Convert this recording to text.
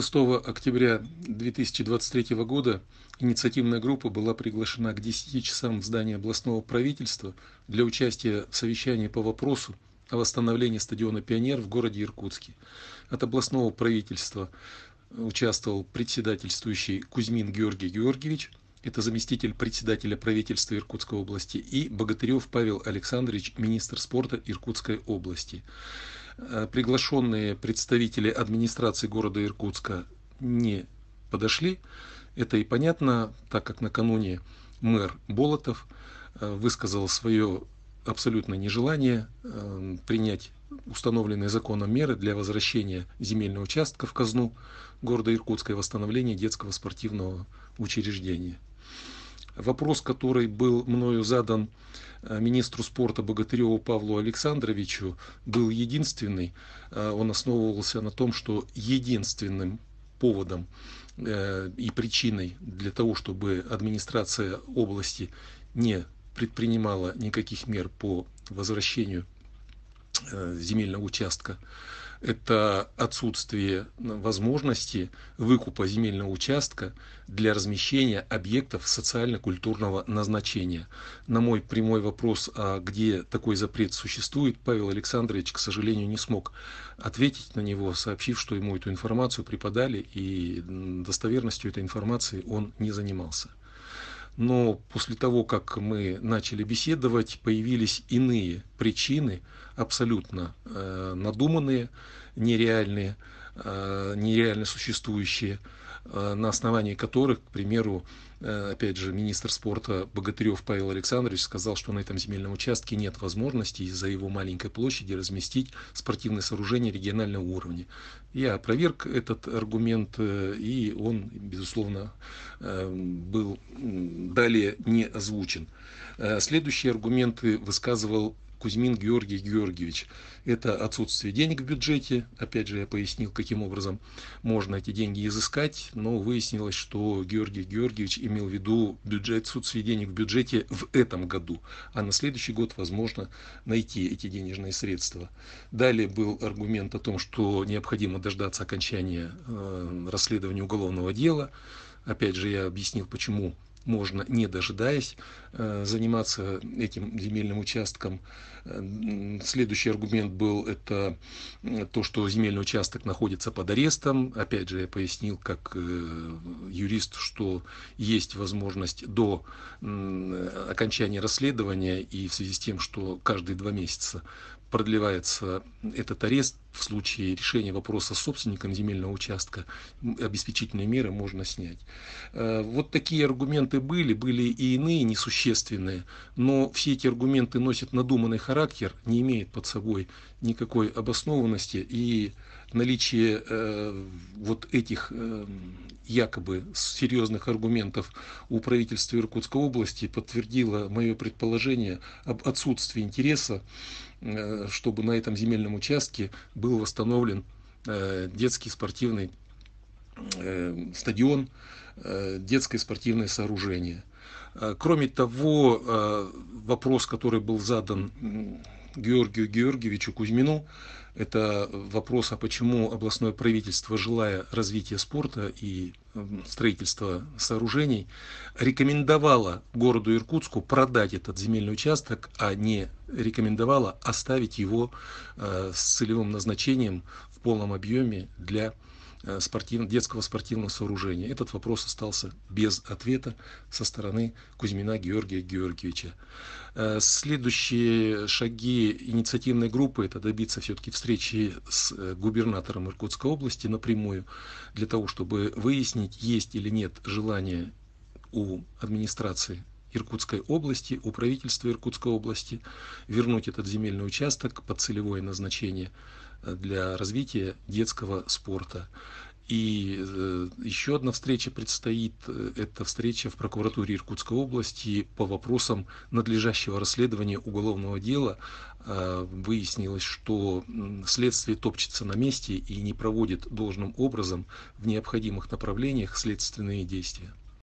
6 октября 2023 года инициативная группа была приглашена к 10 часам в здание областного правительства для участия в совещании по вопросу о восстановлении стадиона «Пионер» в городе Иркутске. От областного правительства участвовал председательствующий Кузьмин Георгий Георгиевич, это заместитель председателя правительства Иркутской области, и Богатырев Павел Александрович, министр спорта Иркутской области. Э, приглашенные представители администрации города Иркутска не подошли. Это и понятно, так как накануне мэр Болотов э, высказал свое абсолютное нежелание э, принять установленные законом меры для возвращения земельного участка в казну города Иркутска и восстановления детского спортивного учреждения вопрос, который был мною задан э, министру спорта Богатыреву Павлу Александровичу, был единственный. Э, он основывался на том, что единственным поводом э, и причиной для того, чтобы администрация области не предпринимала никаких мер по возвращению земельного участка это отсутствие возможности выкупа земельного участка для размещения объектов социально-культурного назначения. На мой прямой вопрос, а где такой запрет существует, Павел Александрович, к сожалению, не смог ответить на него, сообщив, что ему эту информацию преподали, и достоверностью этой информации он не занимался но после того, как мы начали беседовать, появились иные причины, абсолютно э, надуманные, нереальные, э, нереально существующие, Э, на основании которых, к примеру, э, опять же, министр спорта Богатырев Павел Александрович сказал, что на этом земельном участке нет возможности из-за его маленькой площади разместить спортивные сооружения регионального уровня. Я опроверг этот аргумент, э, и он, безусловно, был далее не озвучен. Следующие аргументы высказывал Кузьмин Георгий Георгиевич. Это отсутствие денег в бюджете. Опять же, я пояснил, каким образом можно эти деньги изыскать, но выяснилось, что Георгий Георгиевич имел в виду бюджет, отсутствие денег в бюджете в этом году, а на следующий год, возможно, найти эти денежные средства. Далее был аргумент о том, что необходимо дождаться окончания э, расследования уголовного дела. Опять же, я объяснил, почему можно, не дожидаясь, э, заниматься этим земельным участком. Следующий аргумент был это э, то, что земельный участок находится под арестом. Опять же, я пояснил как э, юрист, что есть возможность до окончания расследования и в связи с тем, что каждые два месяца продлевается этот арест в случае решения вопроса с собственником земельного участка, обеспечительные меры можно снять. Э, вот такие аргументы были, были и иные несущественные, но все эти аргументы носят надуманный характер, не имеют под собой никакой обоснованности и наличие э, вот этих э, якобы серьезных аргументов у правительства Иркутской области подтвердило мое предположение об отсутствии интереса, э, чтобы на этом земельном участке был восстановлен э, детский спортивный э, стадион, э, детское спортивное сооружение. Э, кроме того, э, вопрос, который был задан Георгию Георгиевичу Кузьмину, это вопрос, а почему областное правительство, желая развития спорта и эм, строительства сооружений, рекомендовало городу Иркутску продать этот земельный участок, а не рекомендовало оставить его э, с целевым назначением в полном объеме для Э, спортив, детского спортивного сооружения. Этот вопрос остался без ответа со стороны Кузьмина Георгия Георгиевича. Э, следующие шаги инициативной группы – это добиться все-таки встречи с э, губернатором Иркутской области напрямую, для того, чтобы выяснить, есть или нет желание у администрации Иркутской области, у правительства Иркутской области вернуть этот земельный участок под целевое назначение для развития детского спорта. И э, еще одна встреча предстоит. Э, это встреча в прокуратуре Иркутской области по вопросам надлежащего расследования уголовного дела. Э, выяснилось, что следствие топчется на месте и не проводит должным образом в необходимых направлениях следственные действия.